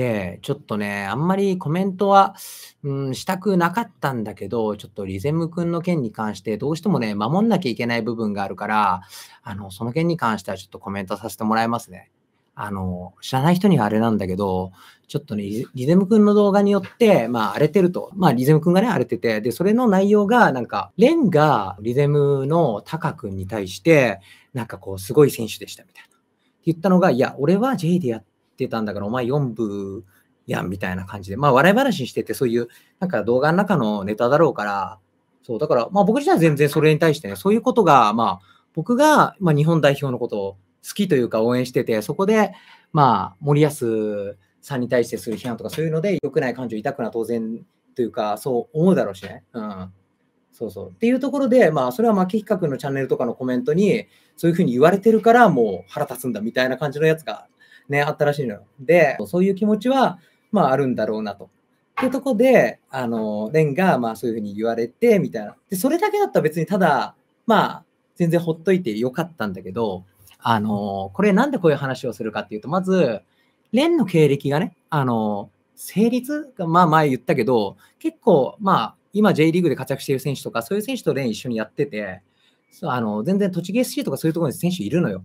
、ちょっとね、あんまりコメントは、うん、したくなかったんだけど、ちょっとリゼム君の件に関して、どうしてもね、守んなきゃいけない部分があるから、あの、その件に関してはちょっとコメントさせてもらいますね。あの、知らない人にはあれなんだけど、ちょっとね、リゼム君の動画によって、まあ荒れてると。まあリゼム君がね、荒れてて、で、それの内容が、なんか、レンがリゼムのタカ君に対して、なんかこう、すごい選手でしたみたいな。って言ったのが、いや、俺は J でやっててたんだから、お前4部やんみたいな感じで、まあ笑い話にしてて、そういうなんか動画の中のネタだろうから、そう、だからまあ僕自体は全然それに対してね、そういうことが、まあ僕が、まあ、日本代表のことを好きというか応援してて、そこで、まあ森保さんに対してする批判とかそういうので、良くない感情痛くのは当然というか、そう思うだろうしね。うんそうそう。っていうところで、まあ、それは牧比較のチャンネルとかのコメントに、そういうふうに言われてるから、もう腹立つんだみたいな感じのやつがね、あったらしいのよ。で、そういう気持ちは、まあ、あるんだろうなと。っていうとこで、あの、レンが、まあ、そういうふうに言われて、みたいな。で、それだけだったら別にただ、まあ、全然ほっといてよかったんだけど、あの、これなんでこういう話をするかっていうと、まず、レンの経歴がね、あの、成立が、まあ前言ったけど、結構、まあ、今 J リーグで活躍している選手とか、そういう選手とレン一緒にやってて、あの全然栃木 SC とかそういうところに選手いるのよ。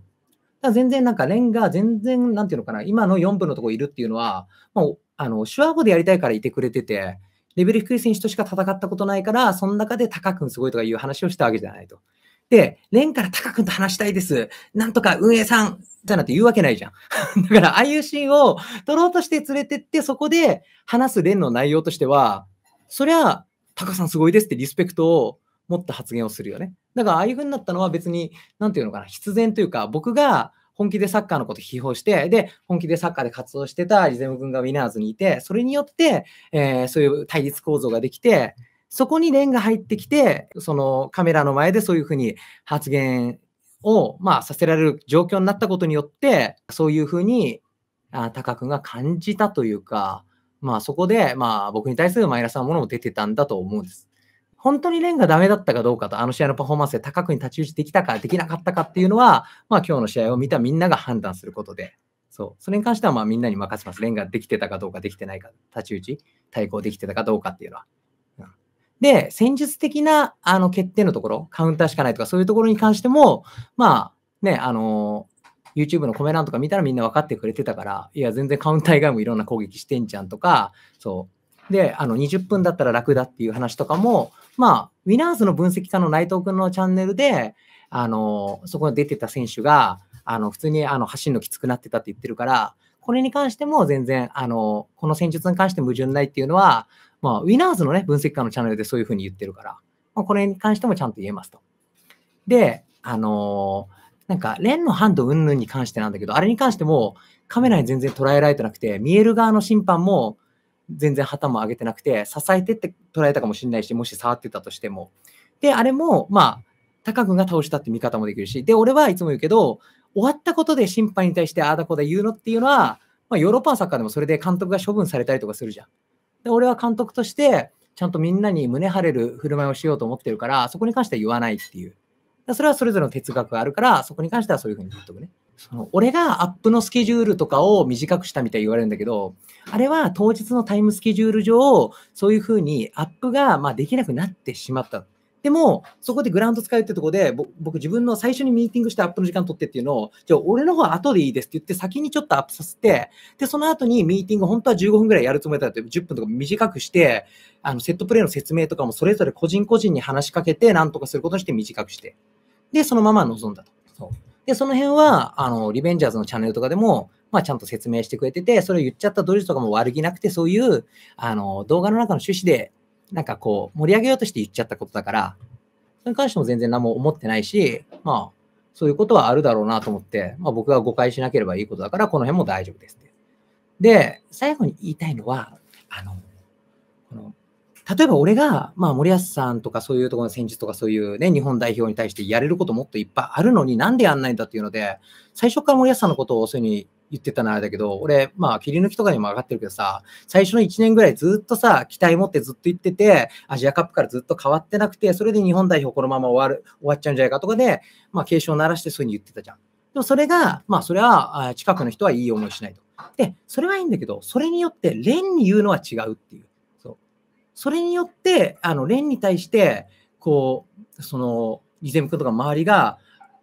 だ全然なんかレンが全然なんていうのかな、今の4部のとこいるっていうのは、もうあの手話語でやりたいからいてくれてて、レベル低い選手としか戦ったことないから、その中で高君すごいとかいう話をしたわけじゃないと。で、レンから高君と話したいです。なんとか運営さんじゃなくて言うわけないじゃん。だから、ああいうシーンを撮ろうとして連れてって、そこで話すレンの内容としては、そりゃ、カさんすごいですってリスペクトを持った発言をするよね。だからああいう風になったのは別に、何て言うのかな、必然というか、僕が本気でサッカーのこと批評して、で、本気でサッカーで活動してたリゼム君がウィナーズにいて、それによって、えー、そういう対立構造ができて、そこにレが入ってきて、そのカメラの前でそういうふうに発言を、まあ、させられる状況になったことによって、そういうふうに、あタカ君が感じたというか、まあ、そこで、まあ、僕に対するマイナスなものも出てたんだと思うんです。本当にレンがダメだったかどうかと、あの試合のパフォーマンスで高くに立ち打ちできたか、できなかったかっていうのは、まあ、今日の試合を見たみんなが判断することで、そう、それに関してはまあみんなに任せます。レンができてたかどうか、できてないか、立ち打ち、対抗できてたかどうかっていうのは。うん、で、戦術的なあの欠点のところ、カウンターしかないとか、そういうところに関しても、まあ、ね、あの YouTube のコメ欄とか見たらみんな分かってくれてたから、いや、全然カウンター以外もいろんな攻撃してんじゃんとか、そう。で、あの、20分だったら楽だっていう話とかも、まあ、ウィナーズの分析家の内藤君のチャンネルで、あの、そこに出てた選手が、あの、普通にあの走るのきつくなってたって言ってるから、これに関しても全然、あの、この戦術に関して矛盾ないっていうのは、まあ、ウィナーズのね、分析家のチャンネルでそういうふうに言ってるから、まあ、これに関してもちゃんと言えますと。で、あのなんか、レンのハンド云々に関してなんだけど、あれに関しても、カメラに全然捉えられてなくて、見える側の審判も、全然旗も上げてなくて、支えてって捉えたかもしれないし、もし触ってたとしても。で、あれも、まあ、タカ君が倒したって見方もできるし、で、俺はいつも言うけど、終わったことで審判に対してああだこだ言うのっていうのは、まあ、ヨーロッパのサッカーでもそれで監督が処分されたりとかするじゃん。で、俺は監督として、ちゃんとみんなに胸張れる振る舞いをしようと思ってるから、そこに関しては言わないっていう。それはそれぞれの哲学があるから、そこに関してはそういうふうに言っとくね。その俺がアップのスケジュールとかを短くしたみたいに言われるんだけど、あれは当日のタイムスケジュール上、そういうふうにアップがまできなくなってしまった。でも、そこでグラウンド使うってとこで、僕自分の最初にミーティングしてアップの時間取ってっていうのを、じゃあ俺の方は後でいいですって言って先にちょっとアップさせて、で、その後にミーティング本当は15分ぐらいやるつもりだった10分とか短くして、あの、セットプレイの説明とかもそれぞれ個人個人に話しかけて、なんとかすることにして短くして。で、そのまま臨んだと。そうで、その辺は、あの、リベンジャーズのチャンネルとかでも、まあ、ちゃんと説明してくれてて、それを言っちゃったドリルとかも悪気なくて、そういう、あの、動画の中の趣旨で、なんかこう、盛り上げようとして言っちゃったことだから、それに関しても全然何も思ってないし、まあ、そういうことはあるだろうなと思って、まあ、僕が誤解しなければいいことだから、この辺も大丈夫ですって。で、最後に言いたいのは、あの、この例えば俺が、まあ、森保さんとかそういうところの戦術とかそういうね、日本代表に対してやれることもっといっぱいあるのになんでやんないんだっていうので、最初から森保さんのことをそういうふうに言ってたなあれだけど、俺、まあ、切り抜きとかにも上がってるけどさ、最初の1年ぐらいずっとさ、期待持ってずっと言ってて、アジアカップからずっと変わってなくて、それで日本代表このまま終わる、終わっちゃうんじゃないかとかで、まあ、警鐘を鳴らしてそういうふうに言ってたじゃん。でもそれが、まあ、それは、近くの人はいい思いしないと。で、それはいいんだけど、それによって、連に言うのは違うっていう。それによって、あの、蓮に対して、こう、その、イゼム君とか周りが、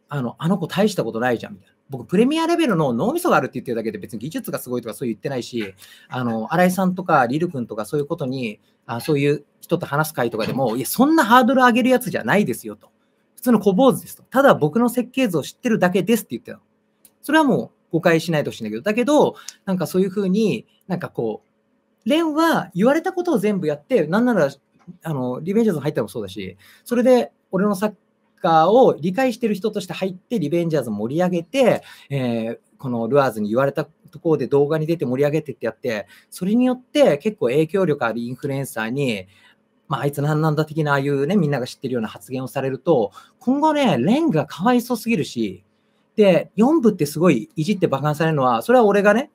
あの、あの子大したことないじゃん、みたいな。僕、プレミアレベルの脳みそがあるって言ってるだけで、別に技術がすごいとかそう言ってないし、あの、新井さんとかリル君とかそういうことに、あそういう人と話す会とかでも、いや、そんなハードル上げるやつじゃないですよと。普通の小坊主ですと。ただ僕の設計図を知ってるだけですって言ってたの。それはもう誤解しないでほしいんだけど、だけど、なんかそういうふうになんかこう、レンは言われたことを全部やって、なんなら、あの、リベンジャーズ入ったのもそうだし、それで俺のサッカーを理解してる人として入って、リベンジャーズ盛り上げて、えー、このルアーズに言われたところで動画に出て盛り上げてってやって、それによって結構影響力あるインフルエンサーに、まあ、あいつ何なんだ的な、ああいうね、みんなが知ってるような発言をされると、今後ね、レンがかわいそうすぎるし、で、4部ってすごいいじって爆発されるのは、それは俺がね、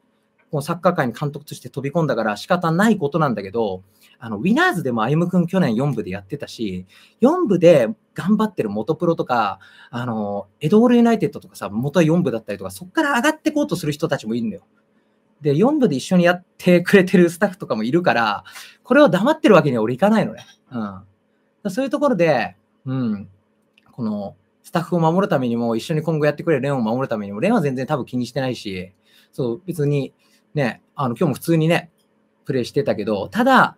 このサッカー界に監督として飛び込んだから仕方ないことなんだけど、あの、ウィナーズでも歩夢君去年4部でやってたし、4部で頑張ってる元プロとか、あの、エドールユナイテッドとかさ、元は4部だったりとか、そこから上がってこうとする人たちもいるのよ。で、4部で一緒にやってくれてるスタッフとかもいるから、これを黙ってるわけには俺いかないのね。うん。そういうところで、うん、この、スタッフを守るためにも、一緒に今後やってくれるレオンを守るためにも、レオンは全然多分気にしてないし、そう、別に、ね、あの、今日も普通にね、プレイしてたけど、ただ、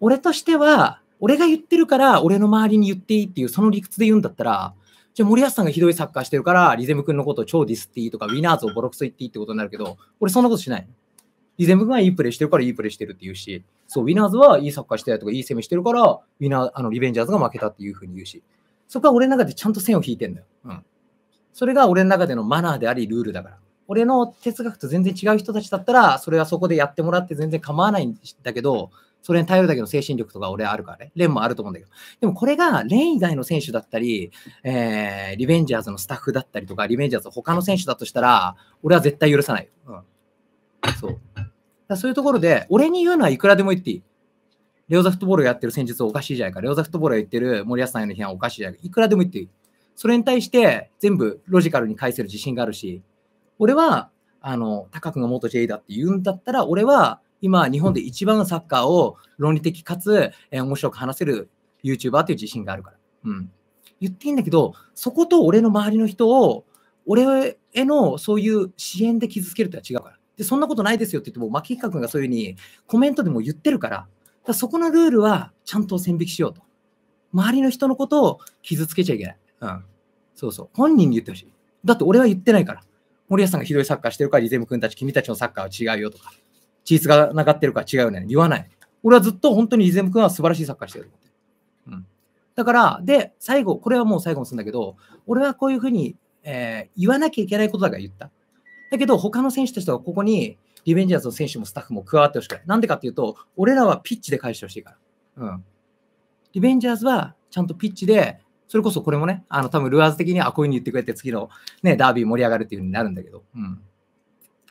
俺としては、俺が言ってるから、俺の周りに言っていいっていう、その理屈で言うんだったら、じゃあ森保さんがひどいサッカーしてるから、リゼム君のことを超ディスっていいとか、ウィナーズをボロクソ言っていいってことになるけど、俺そんなことしない。リゼム君はいいプレーしてるからいいプレーしてるって言うし、そう、ウィナーズはいいサッカーしてるとか、いい攻めしてるから、ウィナー、あの、リベンジャーズが負けたっていうふうに言うし、そこは俺の中でちゃんと線を引いてんだよ。うん。それが俺の中でのマナーであり、ルールだから。俺の哲学と全然違う人たちだったら、それはそこでやってもらって全然構わないんだけど、それに頼るだけの精神力とか俺あるからね。レンもあると思うんだけど。でもこれが、レン以外の選手だったり、えー、リベンジャーズのスタッフだったりとか、リベンジャーズ他の選手だとしたら、俺は絶対許さない。うん。そう。だそういうところで、俺に言うのはいくらでも言っていい。レオザフットボールをやってる戦術おかしいじゃないか。レオザフットボールを言ってる森保さんへの批判おかしいじゃないか。いくらでも言っていい。それに対して全部ロジカルに返せる自信があるし、俺は、あの、高くが元 J だって言うんだったら、俺は今、日本で一番サッカーを論理的かつ、えー、面白く話せる YouTuber という自信があるから。うん。言っていいんだけど、そこと俺の周りの人を、俺へのそういう支援で傷つけるとは違うから。で、そんなことないですよって言っても、牧彦君がそういうふうにコメントでも言ってるから、だそこのルールはちゃんと線引きしようと。周りの人のことを傷つけちゃいけない。うん。そうそう。本人に言ってほしい。だって俺は言ってないから。森保さんがひどいサッカーしてるから、リゼム君たち、君たちのサッカーは違うよとか、チーズがながってるから違うよね。言わない。俺はずっと本当にリゼム君は素晴らしいサッカーしてると思ってうん。だから、で、最後、これはもう最後もするんだけど、俺はこういうふうに、えー、言わなきゃいけないことだから言った。だけど、他の選手たちはここに、リベンジャーズの選手もスタッフも加わってほしくない。なんでかっていうと、俺らはピッチで返してほしいから。うん。リベンジャーズはちゃんとピッチでそれこそこれもね、あの多分ルアーズ的にはこういうふうに言ってくれて次の、ね、ダービー盛り上がるっていう風になるんだけど、うん、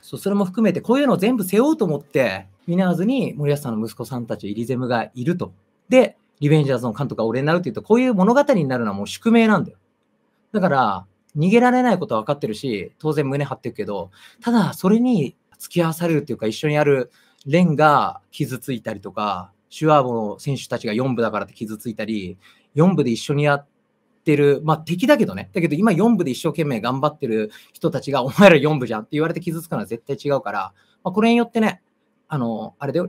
そうそれも含めてこういうのを全部背負うと思ってミナーズに森保さんの息子さんたちイリゼムがいると。で、リベンジャーズの監督が俺になるって言うとこういう物語になるのはもう宿命なんだよ。だから逃げられないことは分かってるし当然胸張ってるけどただそれに付き合わされるっていうか一緒にやるレンが傷ついたりとかシュワーボの選手たちが4部だからって傷ついたり4部で一緒にやっってる、まあ敵だけどね、だけど今4部で一生懸命頑張ってる人たちが、お前ら4部じゃんって言われて傷つくのは絶対違うから、まあ、これによってね、あの、あれで、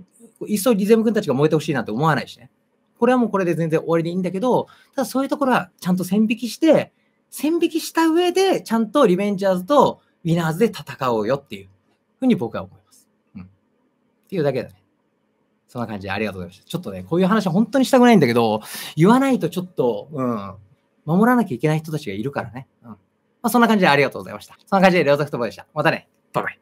いっそリゼム君たちが燃えてほしいなんて思わないしね。これはもうこれで全然終わりでいいんだけど、ただそういうところはちゃんと線引きして、線引きした上で、ちゃんとリベンジャーズとウィナーズで戦おうよっていうふうに僕は思います。うん。っていうだけだね。そんな感じでありがとうございました。ちょっとね、こういう話は本当にしたくないんだけど、言わないとちょっと、うん、守らなきゃいけない人たちがいるからね。うん。まあ、そんな感じでありがとうございました。そんな感じで、良作ともでした。またね。バイバイ。